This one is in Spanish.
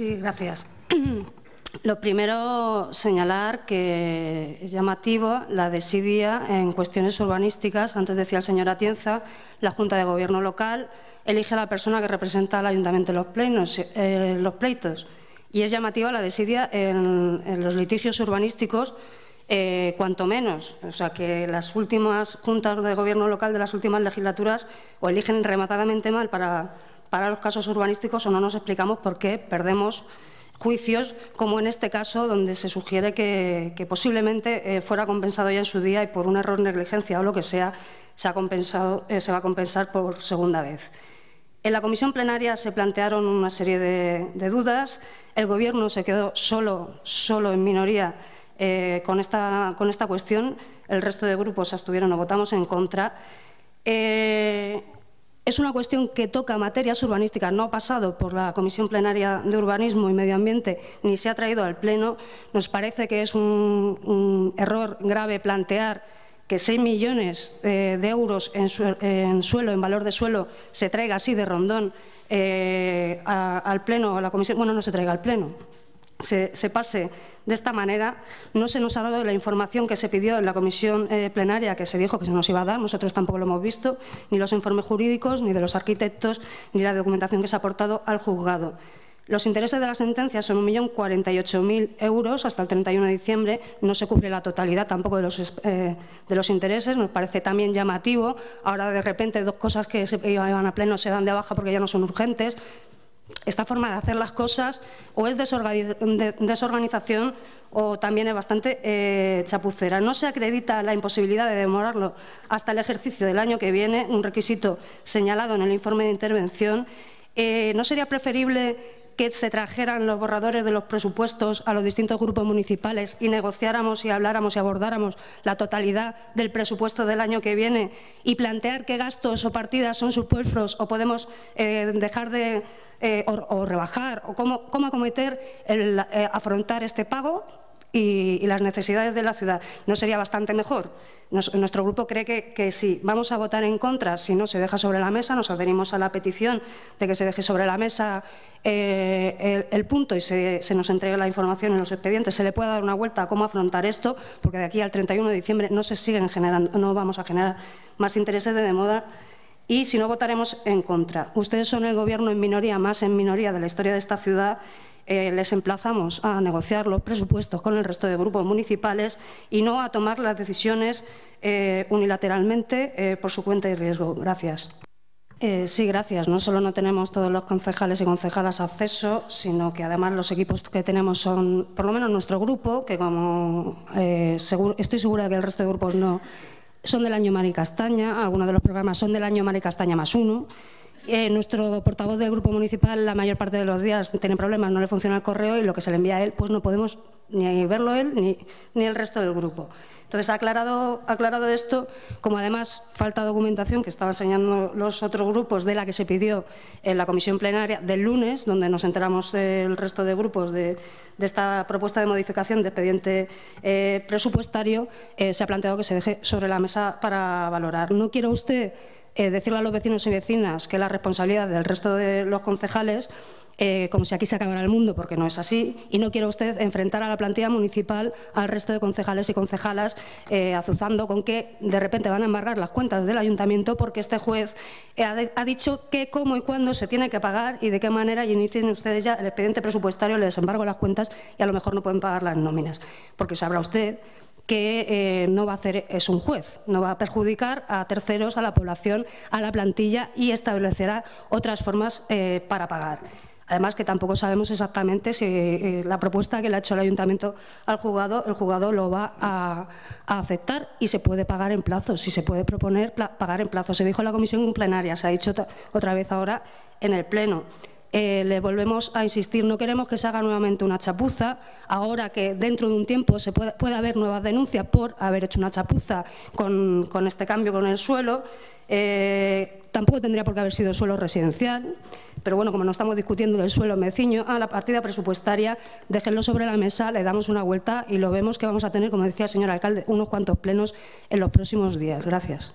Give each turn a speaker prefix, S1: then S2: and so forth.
S1: Sí, gracias. Lo primero, señalar que es llamativo la desidia en cuestiones urbanísticas. Antes decía el señor Atienza, la Junta de Gobierno local elige a la persona que representa al ayuntamiento en los, plenos, eh, los pleitos. Y es llamativa la desidia en, los litigios urbanísticos, eh, cuanto menos. O sea, que las últimas juntas de gobierno local de las últimas legislaturas o eligen rematadamente mal para para los casos urbanísticos o no nos explicamos por qué perdemos juicios, como en este caso, donde se sugiere que, posiblemente eh, fuera compensado ya en su día y por un error, negligencia o lo que sea, se, ha compensado, eh, se va a compensar por segunda vez. En la comisión plenaria se plantearon una serie de, dudas. El Gobierno se quedó solo, solo en minoría eh, con, esta, con esta cuestión. El resto de grupos abstuvieron o votamos en contra. Es una cuestión que toca materias urbanísticas, no ha pasado por la Comisión Plenaria de Urbanismo y Medio Ambiente ni se ha traído al Pleno. Nos parece que es un, error grave plantear que 6 millones eh, de euros en, suelo, en valor de suelo, se traiga así de rondón eh, al Pleno, o a la Comisión. Bueno, no se traiga al Pleno se, pase de esta manera. No se nos ha dado la información que se pidió en la comisión eh, plenaria, que se dijo que se nos iba a dar. Nosotros tampoco lo hemos visto, ni los informes jurídicos, ni de los arquitectos, ni la documentación que se ha aportado al juzgado. Los intereses de la sentencia son 1.048.000 euros hasta el 31 de diciembre. No se cubre la totalidad tampoco de los, eh, de los intereses. Nos parece también llamativo. Ahora, de repente, dos cosas que iban a pleno se dan de baja porque ya no son urgentes esta forma de hacer las cosas o es desorganización o también es bastante eh, chapucera. No se acredita la imposibilidad de demorarlo hasta el ejercicio del año que viene, un requisito señalado en el informe de intervención. Eh, ¿No sería preferible que se trajeran los borradores de los presupuestos a los distintos grupos municipales y negociáramos y habláramos y abordáramos la totalidad del presupuesto del año que viene y plantear qué gastos o partidas son superfluos o podemos eh, dejar de eh, o, rebajar o cómo, acometer el, eh, afrontar este pago y, las necesidades de la ciudad. ¿No sería bastante mejor? nuestro grupo cree que, que, si vamos a votar en contra, si no se deja sobre la mesa, nos adherimos a la petición de que se deje sobre la mesa eh, el, punto y se, se, nos entregue la información en los expedientes. Se le puede dar una vuelta a cómo afrontar esto, porque de aquí al 31 de diciembre no se siguen generando, no vamos a generar más intereses de moda y si no votaremos en contra. Ustedes son el gobierno en minoría, más en minoría de la historia de esta ciudad eh, les emplazamos a negociar los presupuestos con el resto de grupos municipales y no a tomar las decisiones eh, unilateralmente eh, por su cuenta y riesgo. Gracias. sí, gracias. No solo no tenemos todos los concejales y concejalas acceso, sino que además los equipos que tenemos son, por lo menos nuestro grupo, que como estoy segura que el resto de grupos no, son del año Mari Castaña, algunos de los programas son del año Mari Castaña más uno. Eh, nuestro portavoz del grupo municipal la mayor parte de los días tiene problemas, no le funciona el correo y lo que se le envía a él, pues no podemos ni verlo él ni, el resto del grupo. Entonces, ha aclarado, aclarado esto, como además falta documentación que estaban enseñando los otros grupos de la que se pidió en la comisión plenaria del lunes, donde nos enteramos eh, el resto de grupos de, esta propuesta de modificación de expediente eh, presupuestario, se ha planteado que se deje sobre la mesa para valorar. No quiero usted eh, decirle a los vecinos y vecinas que la responsabilidad del resto de los concejales, eh, como si aquí se acabara el mundo, porque no es así, y no quiere usted enfrentar a la plantilla municipal al resto de concejales y concejalas, eh, azuzando con que de repente van a embargar las cuentas del ayuntamiento porque este juez ha, dicho que cómo y cuándo se tiene que pagar y de qué manera, y inicien ustedes ya el expediente presupuestario, les embargo las cuentas y a lo mejor no pueden pagar las nóminas, porque sabrá usted que eh, no va a hacer es un juez, no va a perjudicar a terceros, a la población, a la plantilla y establecerá otras formas eh, para pagar. Además que tampoco sabemos exactamente si eh, la propuesta que le ha hecho el ayuntamiento al juzgado, el juzgado lo va a, aceptar y se puede pagar en plazos, si se puede proponer pagar en plazos. Se dijo en la comisión plenaria, se ha dicho otra vez ahora en el Pleno. Eh, le volvemos a insistir, no queremos que se haga nuevamente una chapuza, ahora que dentro de un tiempo se puede, haber nuevas denuncias por haber hecho una chapuza con, este cambio con el suelo, eh, tampoco tendría por qué haber sido suelo residencial, pero bueno, como no estamos discutiendo del suelo meciño, a la partida presupuestaria, déjenlo sobre la mesa, le damos una vuelta y lo vemos que vamos a tener, como decía el señor alcalde, unos cuantos plenos en los próximos días. Gracias.